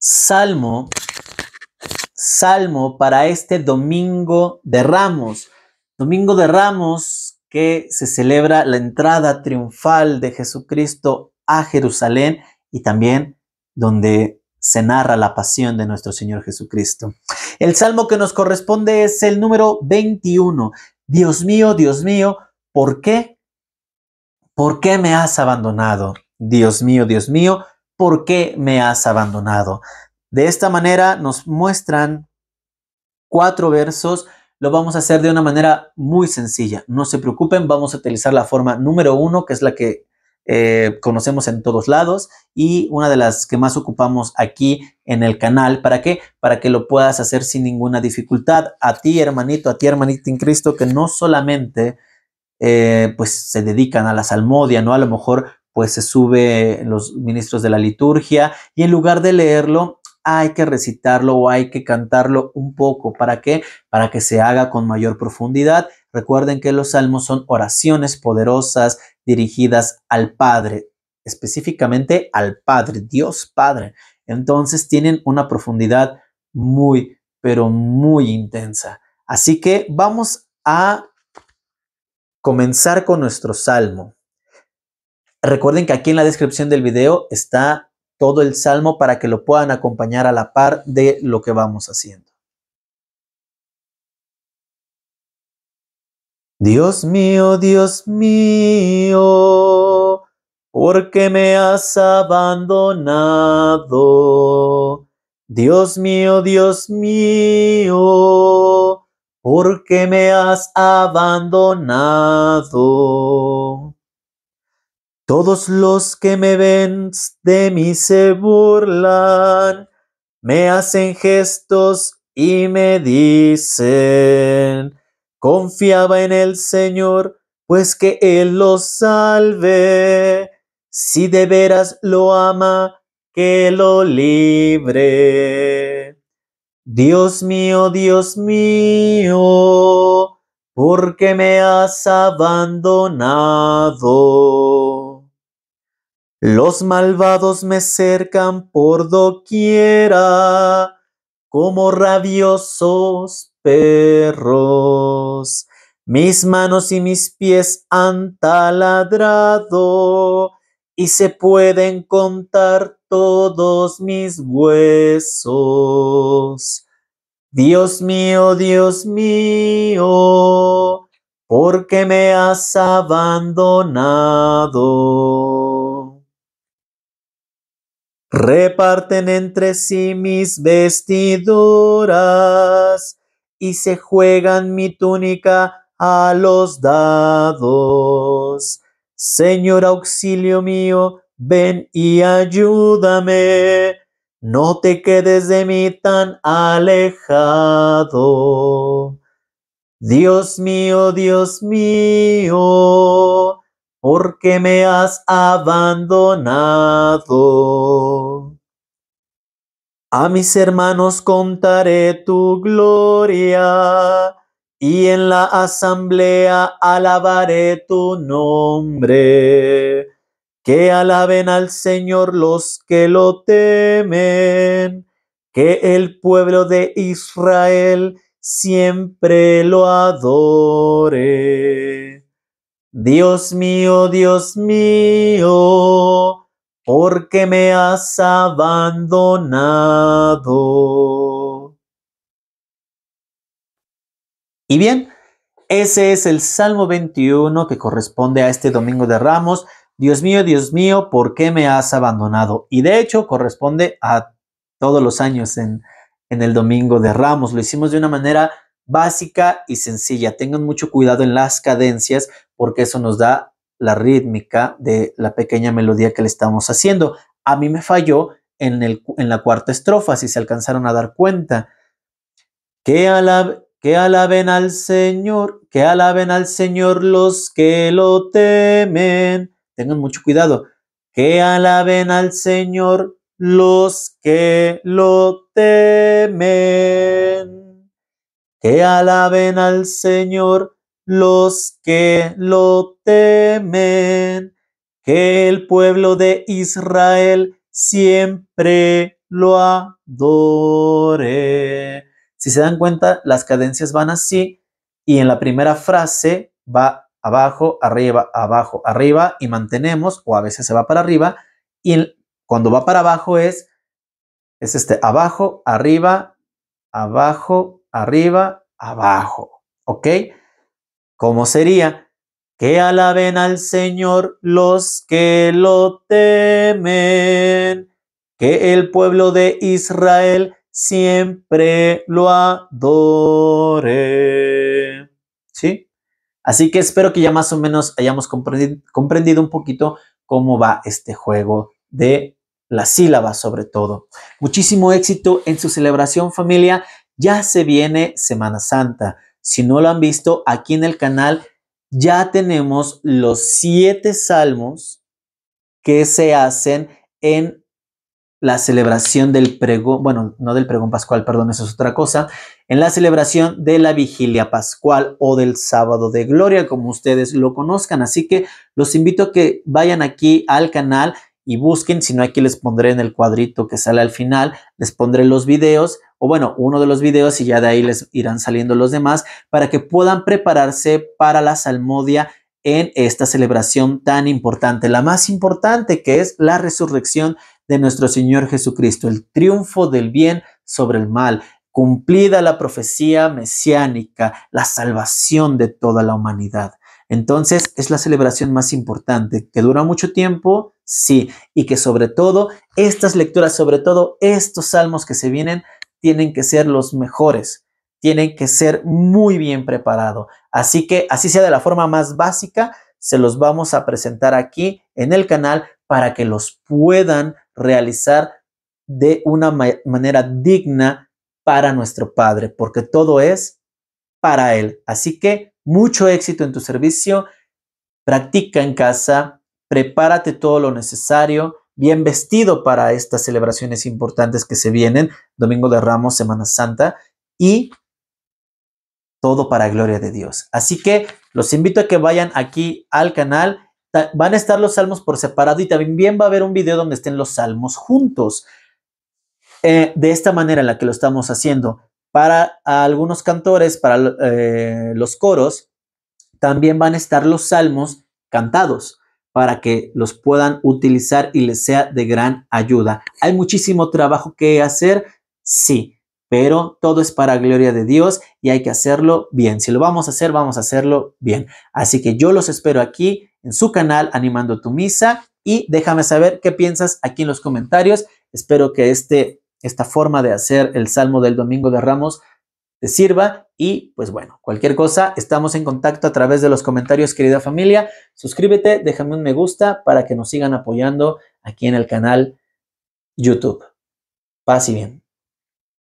salmo, salmo para este domingo de ramos. Domingo de ramos que se celebra la entrada triunfal de Jesucristo a Jerusalén y también donde se narra la pasión de nuestro Señor Jesucristo. El salmo que nos corresponde es el número 21. Dios mío, Dios mío, ¿por qué? ¿Por qué me has abandonado? Dios mío, Dios mío, ¿por qué me has abandonado? De esta manera nos muestran cuatro versos. Lo vamos a hacer de una manera muy sencilla. No se preocupen, vamos a utilizar la forma número uno, que es la que eh, conocemos en todos lados y una de las que más ocupamos aquí en el canal. ¿Para qué? Para que lo puedas hacer sin ninguna dificultad. A ti, hermanito, a ti, hermanita en Cristo, que no solamente eh, pues se dedican a la salmodia, ¿no? A lo mejor pues se sube los ministros de la liturgia y en lugar de leerlo, hay que recitarlo o hay que cantarlo un poco. ¿Para qué? Para que se haga con mayor profundidad. Recuerden que los salmos son oraciones poderosas dirigidas al Padre, específicamente al Padre, Dios Padre. Entonces tienen una profundidad muy, pero muy intensa. Así que vamos a comenzar con nuestro salmo. Recuerden que aquí en la descripción del video está todo el salmo para que lo puedan acompañar a la par de lo que vamos haciendo. Dios mío, Dios mío, ¿por qué me has abandonado? Dios mío, Dios mío, ¿por qué me has abandonado? Todos los que me ven de mí se burlan, me hacen gestos y me dicen, confiaba en el Señor, pues que Él lo salve. Si de veras lo ama, que lo libre. Dios mío, Dios mío, ¿por qué me has abandonado? Los malvados me cercan por doquiera como rabiosos perros. Mis manos y mis pies han taladrado y se pueden contar todos mis huesos. Dios mío, Dios mío, ¿por qué me has abandonado? Reparten entre sí mis vestiduras y se juegan mi túnica a los dados. Señor auxilio mío, ven y ayúdame. No te quedes de mí tan alejado. Dios mío, Dios mío porque me has abandonado. A mis hermanos contaré tu gloria y en la asamblea alabaré tu nombre. Que alaben al Señor los que lo temen, que el pueblo de Israel siempre lo adore. Dios mío, Dios mío, ¿por qué me has abandonado? Y bien, ese es el Salmo 21 que corresponde a este Domingo de Ramos. Dios mío, Dios mío, ¿por qué me has abandonado? Y de hecho corresponde a todos los años en, el Domingo de Ramos. Lo hicimos de una manera básica y sencilla. Tengan mucho cuidado en las cadencias porque eso nos da la rítmica de la pequeña melodía que le estamos haciendo. A mí me falló en, el, en la cuarta estrofa, si se alcanzaron a dar cuenta. Que, que alaben al Señor, que alaben al Señor los que lo temen. Tengan mucho cuidado. Que alaben al Señor los que lo temen. Que alaben al Señor los que lo temen, que el pueblo de Israel siempre lo adore. Si se dan cuenta, las cadencias van así y en la primera frase va abajo, arriba, abajo, arriba y mantenemos, o a veces se va para arriba, y cuando va para abajo es, es este, abajo, arriba, abajo, arriba, abajo, ¿ok? ¿Cómo sería? Que alaben al Señor los que lo temen, que el pueblo de Israel siempre lo adore. ¿Sí? Así que espero que ya más o menos hayamos comprendido, un poquito cómo va este juego de las sílabas sobre todo. Muchísimo éxito en su celebración familia. Ya se viene Semana Santa. Si no lo han visto, aquí en el canal ya tenemos los siete salmos que se hacen en la celebración del pregón, bueno, no del pregón pascual, perdón, eso es otra cosa, en la celebración de la vigilia pascual o del sábado de gloria, como ustedes lo conozcan. Así que los invito a que vayan aquí al canal y busquen, si no aquí les pondré en el cuadrito que sale al final, les pondré los videos o bueno, uno de los videos y ya de ahí les irán saliendo los demás para que puedan prepararse para la salmodia en esta celebración tan importante, la más importante que es la resurrección de nuestro Señor Jesucristo, el triunfo del bien sobre el mal, cumplida la profecía mesiánica, la salvación de toda la humanidad. Entonces es la celebración más importante, que dura mucho tiempo, sí, y que sobre todo estas lecturas, sobre todo estos salmos que se vienen, tienen que ser los mejores, tienen que ser muy bien preparados. Así que así sea de la forma más básica, se los vamos a presentar aquí en el canal para que los puedan realizar de una manera digna para nuestro Padre, porque todo es para Él. Así que mucho éxito en tu servicio. Practica en casa. Prepárate todo lo necesario. Bien vestido para estas celebraciones importantes que se vienen. Domingo de Ramos, Semana Santa. Y todo para gloria de Dios. Así que los invito a que vayan aquí al canal. Van a estar los salmos por separado y también va a haber un video donde estén los salmos juntos. Eh, de esta manera en la que lo estamos haciendo para algunos cantores, para eh, los coros, también van a estar los salmos cantados para que los puedan utilizar y les sea de gran ayuda. Hay muchísimo trabajo que hacer, sí, pero todo es para gloria de Dios y hay que hacerlo bien. Si lo vamos a hacer, vamos a hacerlo bien. Así que yo los espero aquí en su canal Animando tu Misa y déjame saber qué piensas aquí en los comentarios. Espero que este esta forma de hacer el Salmo del Domingo de Ramos te sirva. Y pues bueno, cualquier cosa, estamos en contacto a través de los comentarios, querida familia. Suscríbete, déjame un me gusta para que nos sigan apoyando aquí en el canal YouTube. Paz y bien.